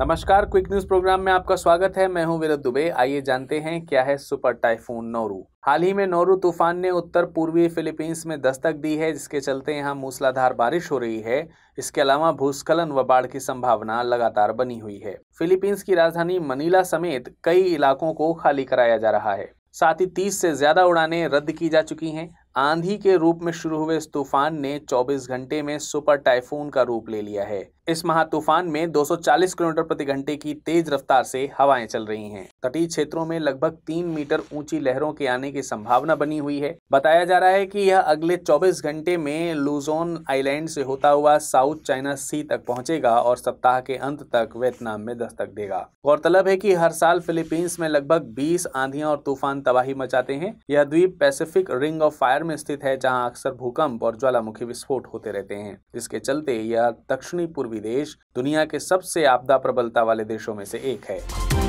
नमस्कार quick news programme में आपका स्वागत है मैं हूं विरत दुबे आइए जानते हैं क्या है सुपर टाइफून नोरू हाल ही में नोरू तूफान ने उत्तर पूर्वी फिलीपींस में दस्तक दी है जिसके चलते यहां मूसलाधार बारिश हो रही है इसके अलावा भूस्खलन व बाढ़ की संभावना लगातार बनी हुई है फिलीपींस की राजधानी मनीला समेत कई इलाकों को खाली कराया जा रहा है साथ ही तीस से ज्यादा उड़ानें रद्द की जा चुकी हैं आंधी के रूप में शुरू हुए इस तूफान ने 24 घंटे में सुपर टाइफून का रूप ले लिया है इस महा तूफान में 240 किलोमीटर प्रति घंटे की तेज रफ्तार से हवाएं चल रही हैं तटीय क्षेत्रों में लगभग तीन मीटर ऊंची लहरों के आने की संभावना बनी हुई है बताया जा रहा है कि यह अगले 24 घंटे में लूजोन आइलैंड से होता हुआ साउथ चाइना सी तक पहुंचेगा और सप्ताह के अंत तक वियतनाम में दस्तक देगा गौरतलब है कि हर साल फिलीपींस में लगभग 20 आंधियां और तूफान तबाही मचाते हैं यह द्वीप पैसिफिक रिंग ऑफ फायर में स्थित है जहाँ अक्सर भूकंप और ज्वालामुखी विस्फोट होते रहते हैं जिसके चलते यह दक्षिणी पूर्वी देश दुनिया के सबसे आपदा प्रबलता वाले देशों में से एक है